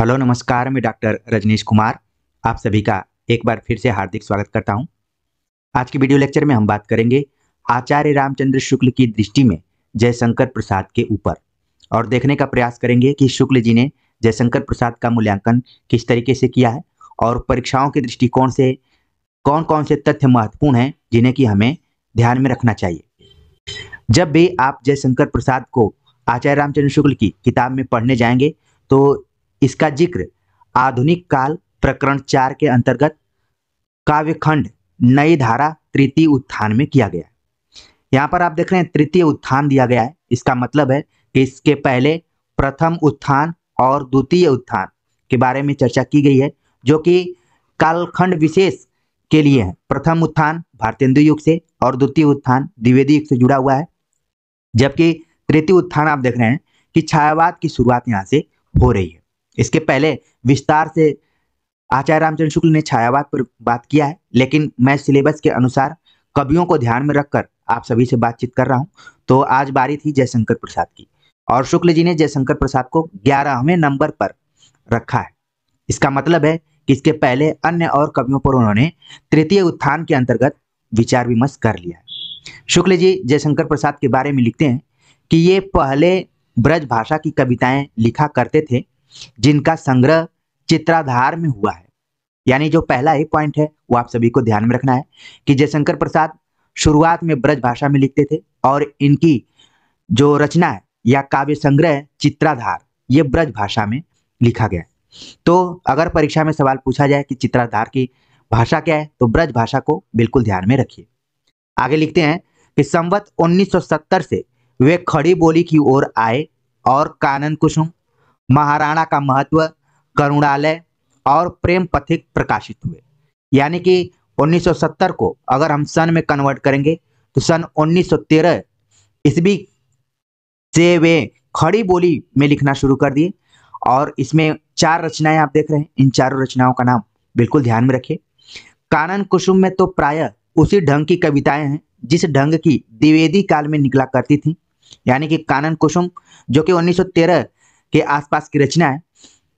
hello नमस्कार मैं doctor Rajneesh Kumar आप सभी का एक बार फिर से हार्दिक स्वागत करता हूं आज के वीडियो लेक्चर में हम बात करेंगे आचार्य रामचंद्र शुक्ल की दृष्टि में जयशंकर प्रसाद के ऊपर और देखने का प्रयास करेंगे कि शुक्ल जी ने जयशंकर प्रसाद का मूल्यांकन किस तरीके से किया है और परीक्षाओं के दृष्टिकोण से कौन कौन से तथ्य महत्वपूर्ण हैं जिन्हें कि हमें ध्यान में रखना चाहिए जब भी आप जयशंकर प्रसाद को आचार्य रामचंद्र शुक्ल की किताब में पढ़ने जाएंगे तो इसका जिक्र आधुनिक काल प्रकरण चार के अंतर्गत काव्यखंड नई धारा तृतीय उत्थान में किया गया यहाँ पर आप देख रहे हैं तृतीय उत्थान दिया गया है इसका मतलब है कि इसके पहले प्रथम उत्थान और द्वितीय उत्थान के बारे में चर्चा की गई है जो कि कालखंड विशेष के लिए है प्रथम उत्थान भारतेंदु युग से और द्वितीय उत्थान द्विवेदी युग से जुड़ा हुआ है जबकि तृतीय उत्थान आप देख रहे हैं कि छायावाद की शुरुआत यहाँ से हो रही है इसके पहले विस्तार से आचार्य रामचंद्र शुक्ल ने छायावाद पर बात किया है लेकिन मैं सिलेबस के अनुसार कवियों को ध्यान में रखकर आप सभी से बातचीत कर रहा हूं तो आज बारी थी जयशंकर प्रसाद की और शुक्ल जी ने जयशंकर प्रसाद को ग्यारहवें नंबर पर रखा है इसका मतलब है कि इसके पहले अन्य और कवियों पर उन्होंने तृतीय उत्थान के अंतर्गत विचार विमर्श कर लिया है शुक्ल जी जयशंकर प्रसाद के बारे में लिखते हैं कि ये पहले ब्रज भाषा की कविताएं लिखा करते थे जिनका संग्रह चित्राधार में हुआ है यानी जो पहला ही पॉइंट है वो आप सभी को ध्यान में रखना है कि जयशंकर प्रसाद शुरुआत में ब्रज भाषा में लिखते थे और इनकी जो रचना है या काव्य संग्रह चित्राधार ये ब्रज भाषा में लिखा गया तो अगर परीक्षा में सवाल पूछा जाए कि चित्राधार की भाषा क्या है तो ब्रज भाषा को बिल्कुल ध्यान में रखिए आगे लिखते हैं कि संवत 1970 से वे खड़ी बोली की ओर आए और कानन कुसुम महाराणा का महत्व करुणालय और प्रेम पथिक प्रकाशित हुए यानी कि 1970 को अगर हम सन में कन्वर्ट करेंगे तो सन 1913 ईस्वी से वे खड़ी बोली में लिखना शुरू कर दिए और इसमें चार रचनाएं आप देख रहे हैं इन चारों रचनाओं का नाम बिल्कुल ध्यान में रखिए कानन कुसुम में तो प्राय उसी ढंग की कविताएं हैं जिस ढंग की द्विवेदी काल में निकला करती थी यानी कि कानन कुसुम जो कि 1913 के आसपास की रचना है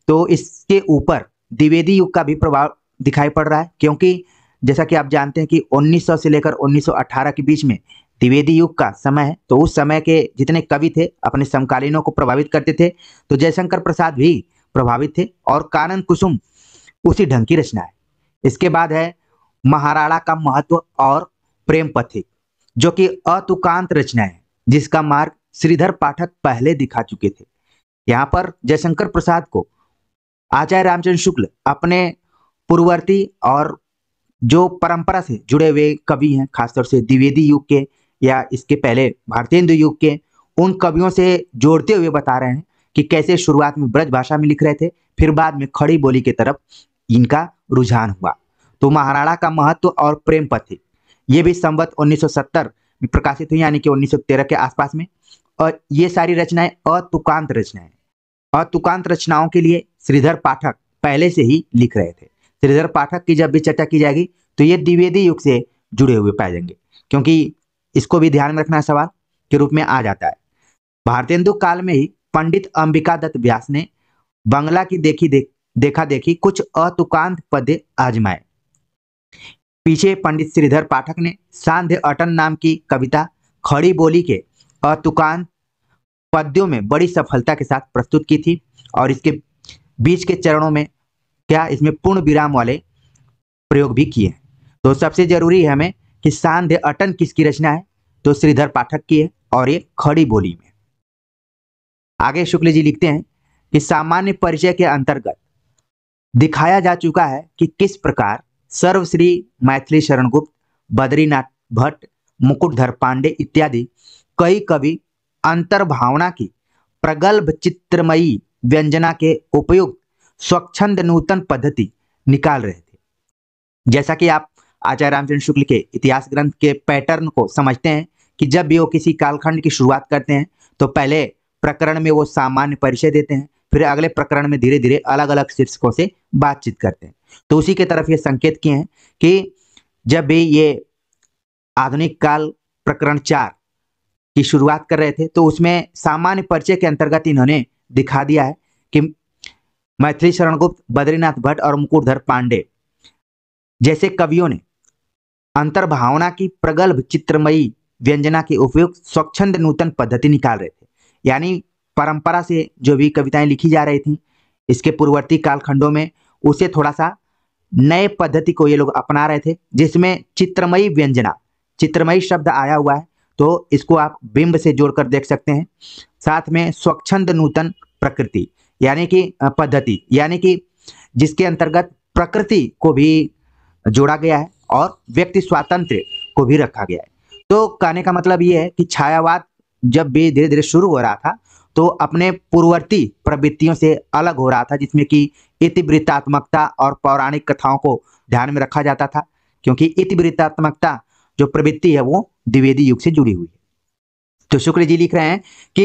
तो इसके ऊपर द्विवेदी युग का भी प्रभाव दिखाई पड़ रहा है क्योंकि जैसा कि आप जानते हैं कि 1900 से लेकर 1918 के बीच में द्विवेदी युग का समय है तो उस समय के जितने कवि थे अपने समकालीनों को प्रभावित करते थे तो जयशंकर प्रसाद भी प्रभावित थे और कानन कुसुम उसी ढंग की रचना है इसके बाद है महाराणा का महत्व और प्रेम पथिक जो कि अतुकांत रचना है जिसका मार्ग श्रीधर पाठक पहले दिखा चुके थे यहाँ पर जयशंकर प्रसाद को आचार्य रामचंद्र शुक्ल अपने पूर्ववर्ती और जो परंपरा से जुड़े हुए कवि हैं खासतौर से द्विवेदी युग के या इसके पहले भारतेंदु युग के उन कवियों से जोड़ते हुए बता रहे हैं कि कैसे शुरुआत में ब्रज भाषा में लिख रहे थे फिर बाद में खड़ी बोली की तरफ इनका रुझान हुआ तो महाराणा का महत्व और प्रेम पथ ये भी संवत 1970 में प्रकाशित हुई यानी कि 1913 के आसपास में और ये सारी रचनाएं अतुकांत रचनाएं और तुकांत रचनाओं के लिए श्रीधर पाठक पहले से ही लिख रहे थे श्रीधर पाठक की जब भी चर्चा की जाएगी तो ये द्विवेदी युग से जुड़े हुए पाए जाएंगे क्योंकि इसको भी ध्यान में रखना सवाल के रूप में आ जाता है भारतेंदु काल में ही पंडित अंबिका दत्त व्यास ने बंगला की देखी देख देखा देखी कुछ अतुकांत पद्य आजमाए पीछे पंडित श्रीधर पाठक ने सांध्य अटन नाम की कविता खड़ी बोली के अतुकांत पद्यों में बड़ी सफलता के साथ प्रस्तुत की थी और इसके बीच के चरणों में क्या इसमें पूर्ण विराम वाले प्रयोग भी किए तो सबसे जरूरी है हमें कि सांध्य अटन किसकी रचना है तो श्रीधर पाठक की है और ये खड़ी बोली में आगे शुक्ल जी लिखते हैं कि सामान्य परिचय के अंतर्गत दिखाया जा चुका है कि किस प्रकार सर्वश्री मैथिली शरणगुप्त बद्रीनाथ भट्ट मुकुटधर पांडे इत्यादि कई कवि अंतर्भावना की प्रगल्भ चित्रमयी व्यंजना के उपयुक्त स्वच्छंद नूतन पद्धति निकाल रहे थे जैसा कि आप आचार्य रामचंद्र शुक्ल के इतिहास ग्रंथ के पैटर्न को समझते हैं कि जब भी वो किसी कालखंड की शुरुआत करते हैं तो पहले प्रकरण में वो सामान्य परिचय देते हैं फिर अगले प्रकरण में धीरे धीरे अलग अलग शीर्षकों से बातचीत करते हैं तो उसी के तरफ ये संकेत किए हैं कि जब भी ये आधुनिक काल प्रकरण चार की शुरुआत कर रहे थे तो उसमें सामान्य परिचय के अंतर्गत इन्होंने दिखा दिया है कि मैथिली शरणगुप्त बद्रीनाथ भट्ट और मुकुटधर पांडे जैसे कवियों ने अंतर्भावना की प्रगल्भ चित्रमयी व्यंजना के उपयुक्त स्वच्छंद नूतन पद्धति निकाल रहे थे यानी परंपरा से जो भी कविताएं लिखी जा रही थी इसके पूर्ववर्ती कालखंडों में उसे थोड़ा सा नए पद्धति को ये लोग अपना रहे थे जिसमें चित्रमयी व्यंजना चित्रमयी शब्द आया हुआ है तो इसको आप बिंब से जोड़कर देख सकते हैं साथ में स्वच्छंद नूतन प्रकृति यानी कि पद्धति यानी कि जिसके अंतर्गत प्रकृति को भी जोड़ा गया है और व्यक्ति स्वातंत्र को भी रखा गया है तो कहने का मतलब ये है कि छायावाद जब भी धीरे धीरे शुरू हो रहा था तो अपने पूर्ववर्ती प्रवृत्तियों से अलग हो रहा था जिसमें कि इतिवृत्तात्मकता और पौराणिक कथाओं को ध्यान में रखा जाता था क्योंकि इतिवृत्तात्मकता जो प्रवृत्ति है वो द्विवेदी युग से जुड़ी हुई है तो शुक्ल जी लिख रहे हैं कि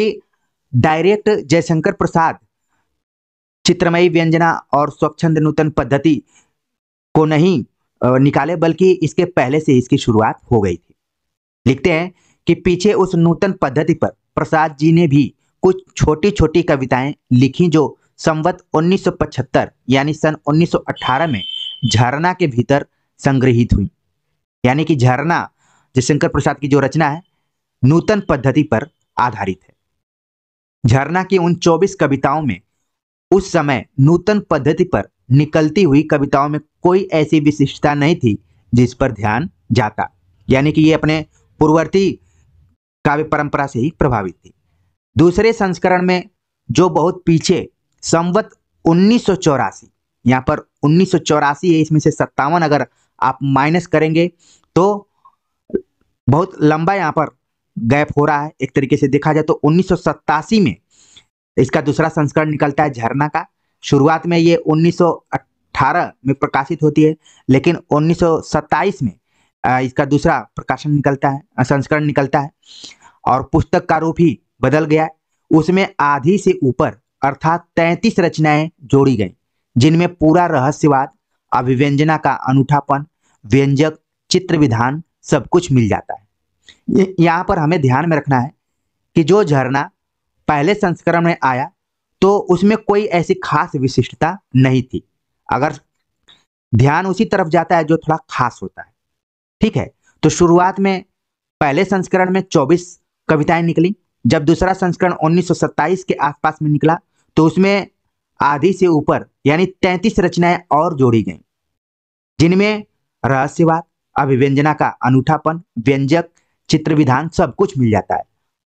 डायरेक्ट जयशंकर प्रसाद चित्रमयी व्यंजना और स्वच्छंद नूतन पद्धति को नहीं निकाले बल्कि इसके पहले से इसकी शुरुआत हो गई थी लिखते हैं कि पीछे उस नूतन पद्धति पर प्रसाद जी ने भी कुछ छोटी छोटी कविताएं लिखी जो संवत 1975 यानी सन 1918 में झरना के भीतर संग्रहित हुई यानी कि झरना जयशंकर प्रसाद की जो रचना है नूतन पद्धति पर आधारित है झरना की उन 24 कविताओं में उस समय नूतन पद्धति पर निकलती हुई कविताओं में कोई ऐसी विशिष्टता नहीं थी जिस पर ध्यान जाता यानी कि ये अपने पूर्ववर्ती काव्य परंपरा से ही प्रभावित थी दूसरे संस्करण में जो बहुत पीछे संवत उन्नीस सौ यहाँ पर उन्नीस सौ इसमें से सत्तावन अगर आप माइनस करेंगे तो बहुत लंबा यहाँ पर गैप हो रहा है एक तरीके से देखा जाए तो उन्नीस में इसका दूसरा संस्करण निकलता है झरना का शुरुआत में ये 1918 में प्रकाशित होती है लेकिन उन्नीस में इसका दूसरा प्रकाशन निकलता है संस्करण निकलता है और पुस्तक का रूप ही बदल गया उसमें आधी से ऊपर अर्थात तैतीस रचनाएं जोड़ी गई जिनमें पूरा रहस्यवाद अभिव्यंजना का अनूठापन व्यंजक चित्र विधान सब कुछ मिल जाता है यहाँ पर हमें ध्यान में रखना है कि जो झरना पहले संस्करण में आया तो उसमें कोई ऐसी खास विशिष्टता नहीं थी अगर ध्यान उसी तरफ जाता है जो थोड़ा खास होता है ठीक है तो शुरुआत में पहले संस्करण में 24 कविताएं निकली जब दूसरा संस्करण 1927 के आसपास में निकला तो उसमें आधी से ऊपर यानी 33 रचनाएं और जोड़ी गई जिनमें रहस्यवाद अभिव्यंजना का अनूठापन व्यंजक चित्र विधान सब कुछ मिल जाता है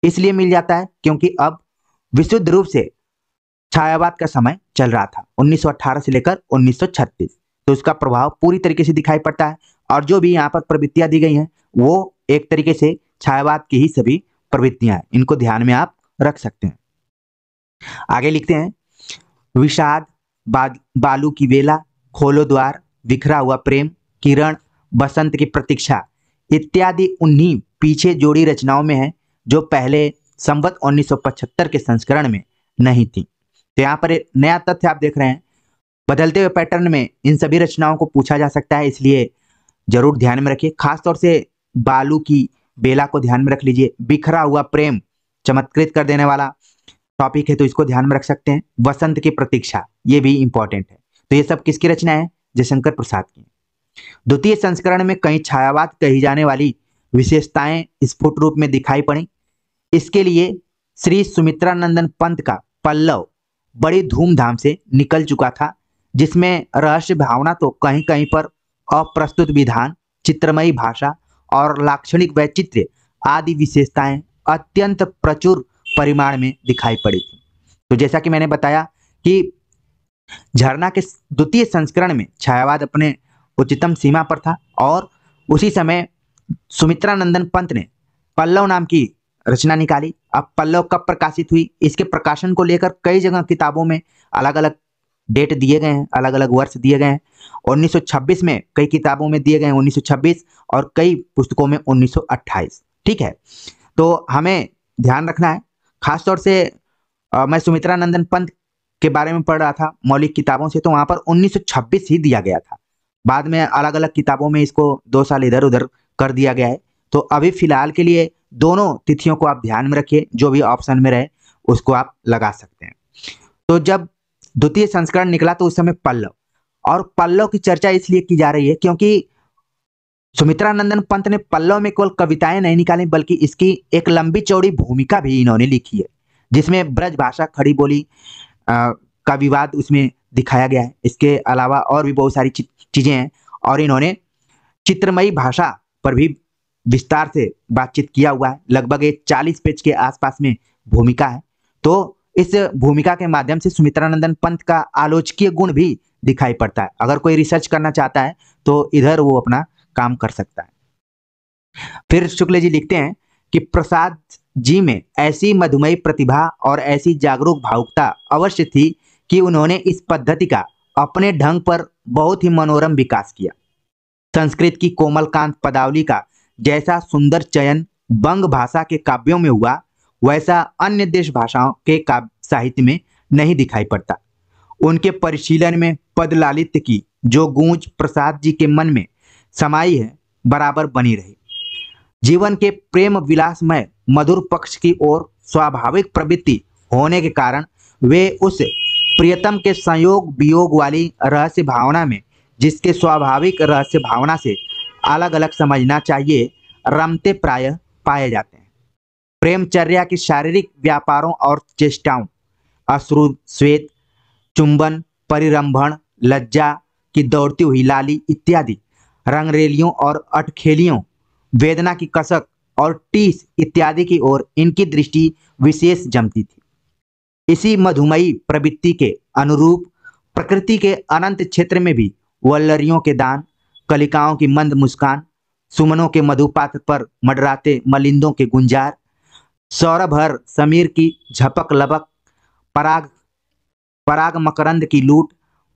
इसलिए मिल जाता है क्योंकि अब विशुद्ध रूप से छायावाद का समय चल रहा था 1918 से लेकर 1936 तो उसका प्रभाव पूरी तरीके से दिखाई पड़ता है और जो भी यहाँ पर प्रवृत्तियां दी गई हैं वो एक तरीके से छायावाद की ही सभी प्रवृत्तियां हैं इनको ध्यान में आप रख सकते हैं आगे लिखते हैं विषाद बा, बालू की वेला खोलो द्वार बिखरा हुआ प्रेम किरण बसंत की प्रतीक्षा इत्यादि उन्हीं पीछे जोड़ी रचनाओं में है जो पहले संवत 1975 के संस्करण में नहीं थी तो यहाँ पर नया तथ्य आप देख रहे हैं बदलते हुए पैटर्न में इन सभी रचनाओं को पूछा जा सकता है इसलिए जरूर ध्यान में रखिए खासतौर से बालू की बेला को ध्यान में रख लीजिए बिखरा हुआ प्रेम चमत्कृत कर देने वाला टॉपिक है तो इसको ध्यान में रख सकते हैं वसंत की प्रतीक्षा ये भी इंपॉर्टेंट है तो ये सब किसकी रचना है जयशंकर प्रसाद की द्वितीय संस्करण में कई छायावाद कही जाने वाली विशेषताएं स्फुट रूप में दिखाई पड़ी इसके लिए श्री सुमित्रानंदन पंत का पल्लव बड़ी धूमधाम से निकल चुका था जिसमें रहस्य भावना तो कहीं कहीं पर अप्रस्तुत विधान चित्रमयी भाषा और लाक्षणिक वैचित्र्य आदि विशेषताएं अत्यंत प्रचुर परिमाण में दिखाई पड़ी थी तो जैसा कि मैंने बताया कि झरना के द्वितीय संस्करण में छायावाद अपने उच्चतम सीमा पर था और उसी समय सुमित्रा नंदन पंत ने पल्लव नाम की रचना निकाली अब पल्लव कब प्रकाशित हुई इसके प्रकाशन को लेकर कई जगह किताबों में अलग अलग डेट दिए गए हैं अलग अलग वर्ष दिए गए हैं 1926 में कई किताबों में दिए गए हैं 1926 और कई पुस्तकों में 1928 ठीक है तो हमें ध्यान रखना है खासतौर से आ, मैं सुमित्रा नंदन पंत के बारे में पढ़ रहा था मौलिक किताबों से तो वहाँ पर 1926 ही दिया गया था बाद में अलग अलग किताबों में इसको दो साल इधर उधर कर दिया गया है तो अभी फिलहाल के लिए दोनों तिथियों को आप ध्यान में रखिए जो भी ऑप्शन में रहे उसको आप लगा सकते हैं तो जब द्वितीय संस्करण निकला तो उस समय पल्लव और पल्लव की चर्चा इसलिए की जा रही है क्योंकि सुमित्रा नंदन पंत ने पल्लव में केवल कविताएं नहीं निकाली बल्कि इसकी एक लंबी चौड़ी भूमिका भी इन्होंने लिखी है जिसमें ब्रज भाषा खड़ी बोली का विवाद उसमें दिखाया गया है इसके अलावा और भी बहुत सारी चीज़ें हैं और इन्होंने चित्रमयी भाषा पर भी विस्तार से बातचीत किया हुआ है लगभग एक चालीस पेज के आसपास में भूमिका है तो इस भूमिका के माध्यम से सुमित्रानंदन पंत का आलोचकीय गुण भी दिखाई पड़ता है अगर कोई रिसर्च करना चाहता है तो इधर वो अपना काम कर सकता है फिर शुक्ल जी लिखते हैं कि प्रसाद जी में ऐसी मधुमेह प्रतिभा और ऐसी जागरूक भावुकता अवश्य थी कि उन्होंने इस पद्धति का अपने ढंग पर बहुत ही मनोरम विकास किया संस्कृत की कोमलकांत पदावली का जैसा सुंदर चयन बंग भाषा के काव्यों में हुआ वैसा अन्य देश भाषाओं के काव्य साहित्य में नहीं दिखाई पड़ता उनके परिशीलन में पदलालित्य की जो गूंज प्रसाद जी के मन में समाई है बराबर बनी रही जीवन के प्रेम विलासमय मधुर पक्ष की ओर स्वाभाविक प्रवृत्ति होने के कारण वे उस प्रियतम के संयोग वियोग वाली रहस्य भावना में जिसके स्वाभाविक रहस्य भावना से अलग अलग समझना चाहिए रमते प्राय पाए जाते हैं प्रेमचर्या की शारीरिक व्यापारों और चेष्टाओं अश्रु श्वेत चुंबन परिरंभण लज्जा की दौड़ती हुई लाली इत्यादि रंगरेलियों और अटखेलियों वेदना की कसक और टीस इत्यादि की ओर इनकी दृष्टि विशेष जमती थी इसी मधुमयी प्रवृत्ति के अनुरूप प्रकृति के अनंत क्षेत्र में भी वल्लरियों के दान कलिकाओं की मंद मुस्कान सुमनों के मधुपात्र पर मडराते मलिंदों के गुंजार सौरभ हर समीर की झपक लबक पराग पराग मकरंद की लूट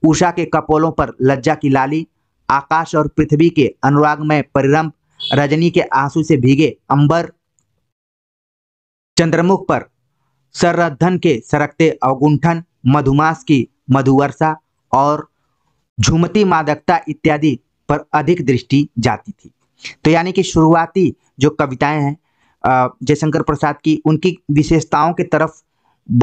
उषा के कपोलों पर लज्जा की लाली आकाश और पृथ्वी के अनुराग में परिरंभ रजनी के आंसू से भीगे अंबर चंद्रमुख पर सर्रधन के सरकते अवगुंठन मधुमास की मधुवर्षा और झुमती मादकता इत्यादि पर अधिक दृष्टि जाती थी तो यानी कि शुरुआती जो कविताएं हैं जयशंकर प्रसाद की उनकी विशेषताओं के तरफ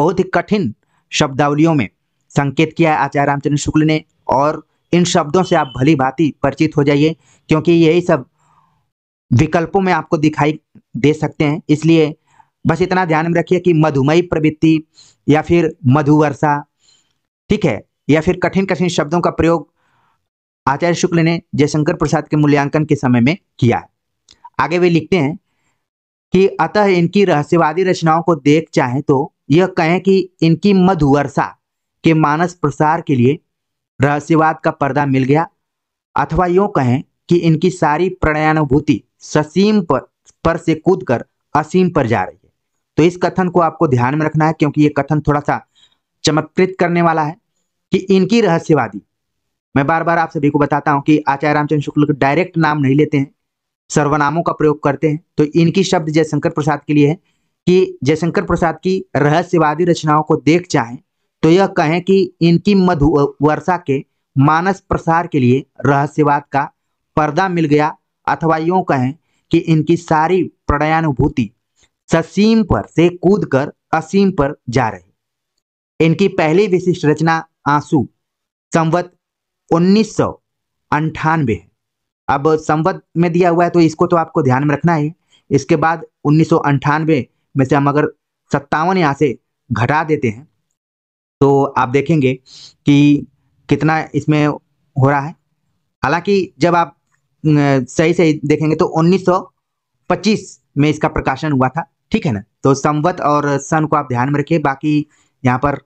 बहुत ही कठिन शब्दावलियों में संकेत किया है आचार्य रामचंद्र शुक्ल ने और इन शब्दों से आप भली भांति परिचित हो जाइए क्योंकि यही सब विकल्पों में आपको दिखाई दे सकते हैं इसलिए बस इतना ध्यान में रखिए कि मधुमयी प्रवृत्ति या फिर मधुवर्षा ठीक है या फिर कठिन कठिन शब्दों का प्रयोग आचार्य शुक्ल ने जयशंकर प्रसाद के मूल्यांकन के समय में किया आगे वे लिखते हैं कि अतः इनकी रहस्यवादी रचनाओं को देख चाहें तो यह कहें कि इनकी मधुवर्षा के मानस प्रसार के लिए रहस्यवाद का पर्दा मिल गया अथवा यूं कहें कि इनकी सारी प्रणयानुभूति ससीम पर, पर से कूद कर असीम पर जा रही है तो इस कथन को आपको ध्यान में रखना है क्योंकि ये कथन थोड़ा सा चमत्कृत करने वाला है कि इनकी रहस्यवादी मैं बार बार आप सभी को बताता हूं कि आचार्य रामचंद्र शुक्ल डायरेक्ट नाम नहीं लेते हैं सर्वनामों का प्रयोग करते हैं तो इनकी शब्द जयशंकर प्रसाद के लिए है कि जयशंकर प्रसाद की रहस्यवादी रचनाओं को देख चाहे तो यह कहें कि इनकी मधु वर्षा के मानस प्रसार के लिए रहस्यवाद का पर्दा मिल गया अथवा यूं कहें कि इनकी सारी प्रणयानुभूति ससीम पर से कूदकर असीम पर जा रहे इनकी पहली विशिष्ट रचना आंसू संवत उन्नीस सौ है अब संवत में दिया हुआ है तो इसको तो आपको ध्यान में रखना है इसके बाद उन्नीस सौ अंठानवे में से हम अगर सत्तावन यहां से घटा देते हैं तो आप देखेंगे कि कितना इसमें हो रहा है हालांकि जब आप सही सही देखेंगे तो 1925 में इसका प्रकाशन हुआ था ठीक है ना तो संवत और सन को आप ध्यान में रखिए बाकी यहाँ पर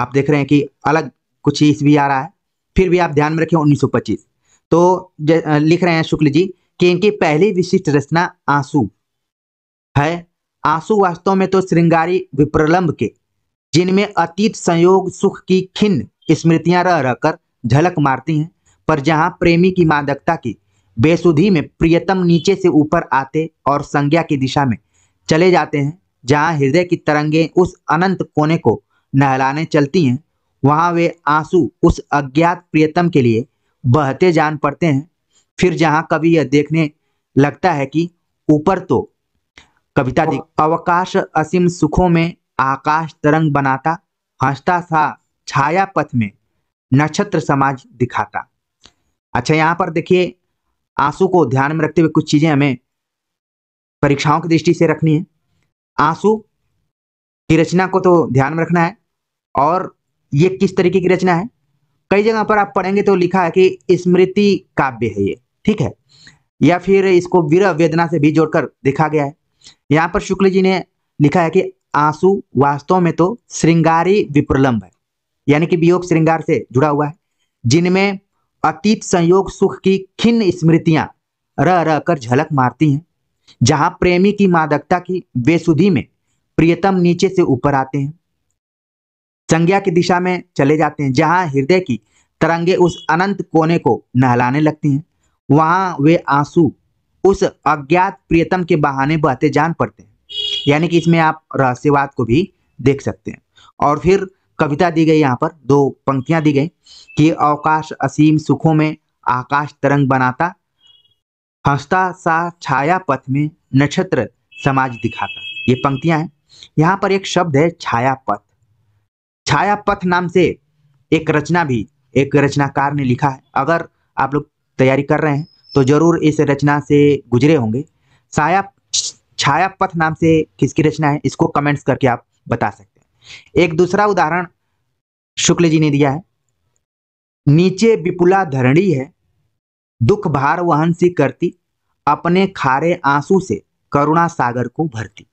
आप देख रहे हैं कि अलग कुछ भी आ रहा है फिर भी आप ध्यान में रखें 1925 तो लिख रहे हैं शुक्ल जी कि इनकी पहली विशिष्ट रचना आंसू है आंसू वास्तव में तो श्रृंगारी विप्रलंब के जिनमें अतीत संयोग सुख की खिन्न स्मृतियां रह रहकर झलक मारती हैं पर जहां प्रेमी की मादकता की बेसुधी में प्रियतम नीचे से ऊपर आते और संज्ञा की दिशा में चले जाते हैं जहाँ हृदय की तरंगे उस अनंत कोने को नहलाने चलती हैं वहाँ वे आंसू उस अज्ञात प्रियतम के लिए बहते जान पड़ते हैं फिर जहाँ कभी यह देखने लगता है कि ऊपर तो कविता दी अवकाश असीम सुखों में आकाश तरंग बनाता हंसता सा छाया पथ में नक्षत्र समाज दिखाता अच्छा यहाँ पर देखिए आंसू को ध्यान में रखते हुए कुछ चीज़ें हमें परीक्षाओं की दृष्टि से रखनी है आंसू की रचना को तो ध्यान में रखना है और ये किस तरीके की रचना है कई जगह पर आप पढ़ेंगे तो लिखा है कि स्मृति काव्य है ये ठीक है या फिर इसको वीर वेदना से भी जोड़कर देखा गया है यहाँ पर शुक्ल जी ने लिखा है कि आंसू वास्तव में तो श्रृंगारी विप्रलम्ब है यानी कि वियोग श्रृंगार से जुड़ा हुआ है जिनमें अतीत संयोग सुख की खिन्न स्मृतियां रह रह कर झलक मारती हैं जहां प्रेमी की मादकता की बेसुधी में प्रियतम नीचे से ऊपर आते हैं संज्ञा की दिशा में चले जाते हैं जहां हृदय की तरंगे उस अनंत कोने को नहलाने लगती हैं वहां वे आंसू उस अज्ञात प्रियतम के बहाने बहते जान पड़ते हैं यानी कि इसमें आप रहस्यवाद को भी देख सकते हैं और फिर कविता दी गई यहाँ पर दो पंक्तियां दी गई कि अवकाश असीम सुखों में आकाश तरंग बनाता हंसता सा छाया पथ में नक्षत्र समाज दिखाता ये पंक्तियां हैं यहाँ पर एक शब्द है छाया पथ छाया पथ नाम से एक रचना भी एक रचनाकार ने लिखा है अगर आप लोग तैयारी कर रहे हैं तो जरूर इस रचना से गुजरे होंगे छाया छाया पथ नाम से किसकी रचना है इसको कमेंट्स करके आप बता सकते हैं एक दूसरा उदाहरण शुक्ल जी ने दिया है नीचे विपुला धरणी है दुख भार वहन सी करती अपने खारे आंसू से करुणा सागर को भरती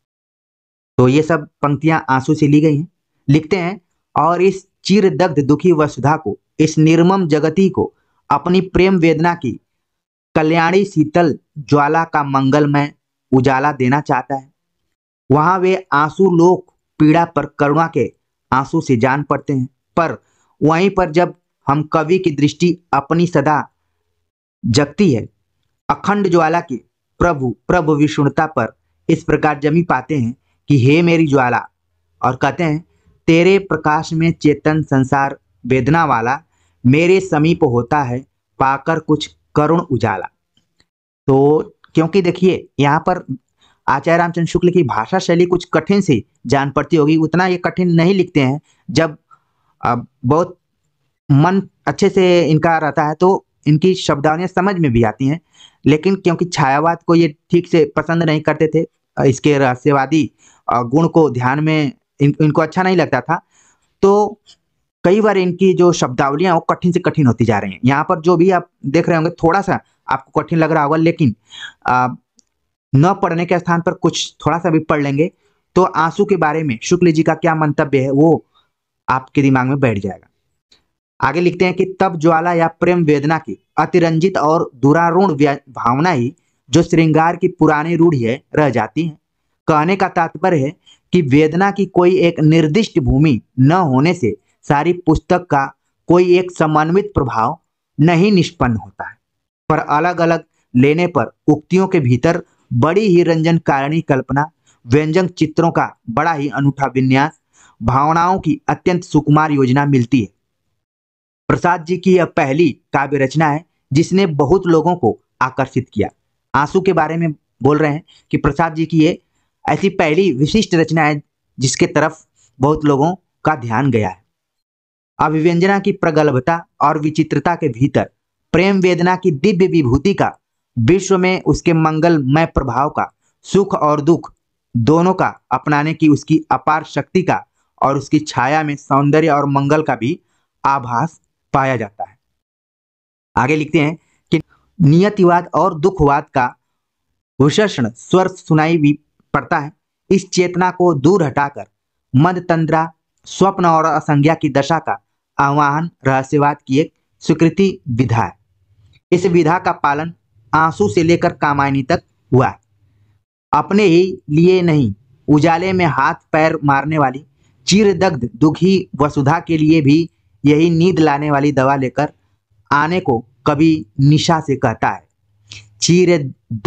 तो ये सब पंक्तियां आंसू से ली गई हैं लिखते हैं और इस चीर दग्ध दुखी वसुधा को इस निर्मम जगती को अपनी प्रेम वेदना की कल्याणी शीतल ज्वाला का मंगलमय उजाला देना चाहता है वहां वे आंसू लोक पीड़ा पर करुणा के आंसू से जान पड़ते हैं पर वहीं पर जब हम कवि की दृष्टि अपनी सदा जगती है अखंड ज्वाला के प्रभु प्रभु विष्णुता पर इस प्रकार जमी पाते हैं कि हे मेरी ज्वाला और कहते हैं तेरे प्रकाश में चेतन संसार वेदना वाला मेरे समीप होता है पाकर कुछ करुण उजाला तो क्योंकि देखिए यहाँ पर आचार्य रामचंद्र शुक्ल की भाषा शैली कुछ कठिन से जान पड़ती होगी उतना ये कठिन नहीं लिखते हैं जब बहुत मन अच्छे से इनका रहता है तो इनकी शब्दावलियां समझ में भी आती हैं लेकिन क्योंकि छायावाद को ये ठीक से पसंद नहीं करते थे इसके रहस्यवादी गुण को ध्यान में इन, इनको अच्छा नहीं लगता था तो कई बार इनकी जो शब्दावलियाँ वो कठिन से कठिन होती जा रही हैं यहाँ पर जो भी आप देख रहे होंगे थोड़ा सा आपको कठिन लग रहा होगा लेकिन आ, न पढ़ने के स्थान पर कुछ थोड़ा सा भी पढ़ लेंगे तो आंसू के बारे में शुक्ल जी का क्या मंतव्य है वो आपके दिमाग में बैठ जाएगा आगे लिखते हैं कि तब ज्वाला या प्रेम वेदना की अतिरंजित और दुरारूण भावना ही जो श्रृंगार की पुरानी रूढ़ी है रह जाती है कहने का तात्पर्य है कि वेदना की कोई एक निर्दिष्ट भूमि न होने से सारी पुस्तक का कोई एक समन्वित प्रभाव नहीं निष्पन्न होता है पर अलग अलग लेने पर उक्तियों के भीतर बड़ी ही रंजन कारणी कल्पना व्यंजन चित्रों का बड़ा ही अनूठा विन्यास भावनाओं की अत्यंत सुकुमार योजना मिलती है प्रसाद जी की यह पहली काव्य रचना है जिसने बहुत लोगों को आकर्षित किया आंसू के बारे में बोल रहे हैं कि प्रसाद जी की ये ऐसी पहली विशिष्ट रचना है जिसके तरफ बहुत लोगों का ध्यान गया है अभिव्यंजना की प्रगल्भता और विचित्रता के भीतर प्रेम वेदना की दिव्य विभूति का विश्व में उसके मंगलमय प्रभाव का सुख और दुख दोनों का अपनाने की उसकी अपार शक्ति का और उसकी छाया में सौंदर्य और मंगल का भी आभास पाया जाता है आगे लिखते हैं कि नियतिवाद और दुखवाद का विशेषण स्वर सुनाई भी पड़ता है इस चेतना को दूर हटाकर मद तंद्रा स्वप्न और असंज्ञा की दशा का आह्वान रहस्यवाद की एक स्वीकृति विधा है इस विधा का पालन आंसू से लेकर कामायनी तक हुआ अपने ही लिए नहीं उजाले में हाथ पैर मारने वाली चीर दग्ध दुखी वसुधा के लिए भी यही नींद लाने वाली दवा लेकर आने को कभी निशा से कहता है चीर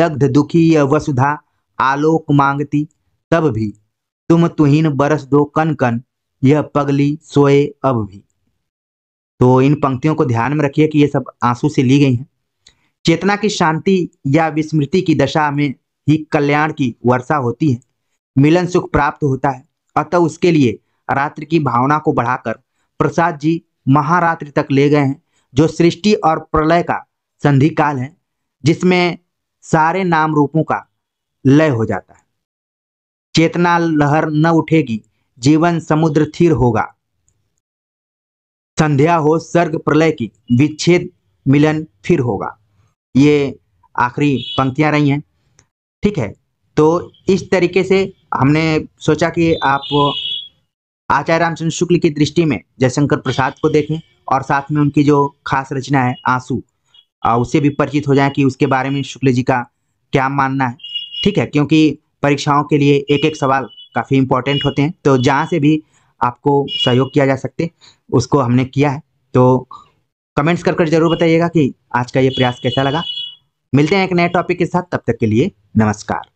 दग्ध दुखी वसुधा आलोक मांगती तब भी तुम तुहिन बरस दो कन कन यह पगली सोए अब भी तो इन पंक्तियों को ध्यान में रखिए कि ये सब आंसू से ली गई हैं चेतना की शांति या विस्मृति की दशा में ही कल्याण की वर्षा होती है मिलन सुख प्राप्त होता है अतः उसके लिए रात्रि की भावना को बढ़ाकर प्रसाद जी महारात्रि तक ले गए हैं जो सृष्टि और प्रलय का संधि काल है जिसमें सारे नाम रूपों का लय हो जाता है चेतना लहर न उठेगी जीवन समुद्र थीर होगा संध्या हो सर्ग प्रलय की विच्छेद मिलन फिर होगा ये आखिरी पंक्तियां रही हैं ठीक है तो इस तरीके से हमने सोचा कि आप आचार्य रामचंद्र शुक्ल की दृष्टि में जयशंकर प्रसाद को देखें और साथ में उनकी जो खास रचना है आंसू उससे भी परिचित हो जाए कि उसके बारे में शुक्ल जी का क्या मानना है ठीक है क्योंकि परीक्षाओं के लिए एक एक सवाल काफ़ी इंपॉर्टेंट होते हैं तो जहाँ से भी आपको सहयोग किया जा सकते उसको हमने किया है तो कमेंट्स कर कर जरूर बताइएगा कि आज का ये प्रयास कैसा लगा मिलते हैं एक नए टॉपिक के साथ तब तक के लिए नमस्कार